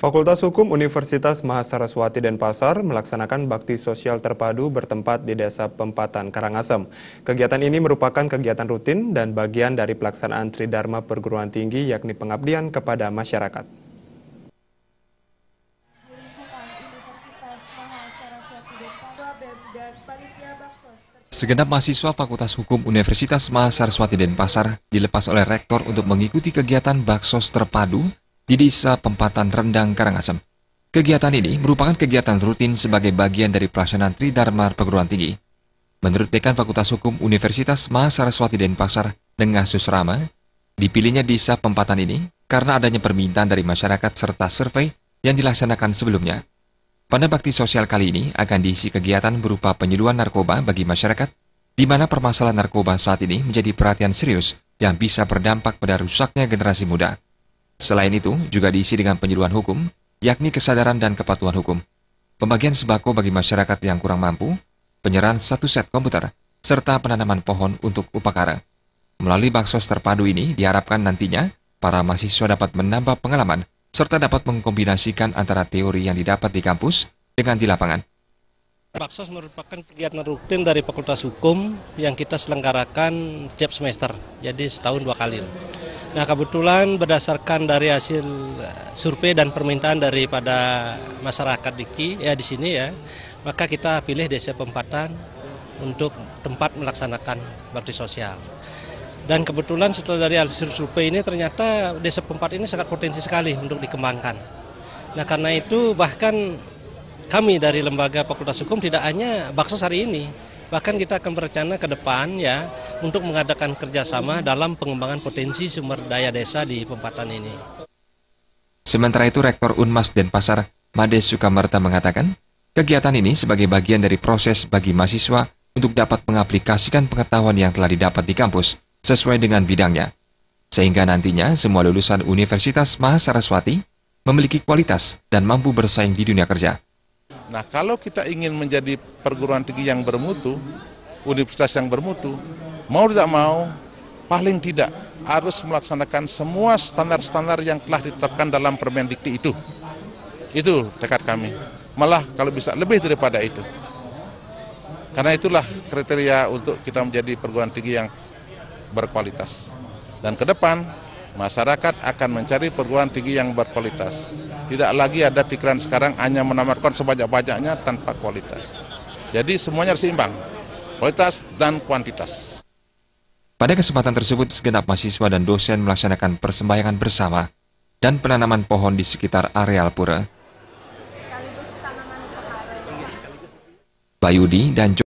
Fakultas Hukum Universitas Mahasaraswati Denpasar melaksanakan bakti sosial terpadu bertempat di Desa Pempatan Karangasem. Kegiatan ini merupakan kegiatan rutin dan bagian dari pelaksanaan Tridharma Perguruan Tinggi yakni pengabdian kepada masyarakat. Segenap mahasiswa Fakultas Hukum Universitas Mahasaraswati Denpasar dilepas oleh rektor untuk mengikuti kegiatan Baksos Terpadu di Desa Pempatan Rendang Karangasem. Kegiatan ini merupakan kegiatan rutin sebagai bagian dari pelaksanaan Tridharma perguruan tinggi. Menurut Dekan Fakultas Hukum Universitas Mahasaraswati Denpasar, Dengah Susrama, dipilihnya desa Pempatan ini karena adanya permintaan dari masyarakat serta survei yang dilaksanakan sebelumnya. Pada bakti sosial kali ini akan diisi kegiatan berupa penyuluhan narkoba bagi masyarakat, di mana permasalahan narkoba saat ini menjadi perhatian serius yang bisa berdampak pada rusaknya generasi muda. Selain itu, juga diisi dengan penyeruan hukum, yakni kesadaran dan kepatuhan hukum, pembagian sembako bagi masyarakat yang kurang mampu, penyerahan satu set komputer, serta penanaman pohon untuk upakara. Melalui baksos terpadu ini diharapkan nantinya para mahasiswa dapat menambah pengalaman serta dapat mengkombinasikan antara teori yang didapat di kampus dengan di lapangan. Baksos merupakan kegiatan rutin dari Fakultas Hukum yang kita selenggarakan setiap semester, jadi setahun dua kali. Nah kebetulan berdasarkan dari hasil eh, survei dan permintaan daripada masyarakat Diki ya di sini ya, maka kita pilih desa Pempatan untuk tempat melaksanakan bakti sosial. Dan kebetulan setelah dari hasil survei ini ternyata desa Pempat ini sangat potensi sekali untuk dikembangkan. Nah karena itu bahkan kami dari lembaga Fakultas Hukum tidak hanya baksos hari ini, bahkan kita akan berencana ke depan ya untuk mengadakan kerjasama dalam pengembangan potensi sumber daya desa di Pempatan ini. Sementara itu, Rektor Unmas Denpasar, Made Sukamerta mengatakan, kegiatan ini sebagai bagian dari proses bagi mahasiswa untuk dapat mengaplikasikan pengetahuan yang telah didapat di kampus sesuai dengan bidangnya, sehingga nantinya semua lulusan Universitas Mahasaraswati memiliki kualitas dan mampu bersaing di dunia kerja. Nah, kalau kita ingin menjadi perguruan tinggi yang bermutu, universitas yang bermutu, mau tidak mau paling tidak harus melaksanakan semua standar-standar yang telah ditetapkan dalam Permendikti itu. Itu dekat kami. Malah kalau bisa lebih daripada itu. Karena itulah kriteria untuk kita menjadi perguruan tinggi yang berkualitas. Dan ke depan masyarakat akan mencari perguruan tinggi yang berkualitas. Tidak lagi ada pikiran sekarang hanya menamarkan sebanyak-banyaknya tanpa kualitas. Jadi semuanya harus seimbang, kualitas dan kuantitas. Pada kesempatan tersebut, segenap mahasiswa dan dosen melaksanakan persembahyangan bersama dan penanaman pohon di sekitar areal pura. Bayudi dan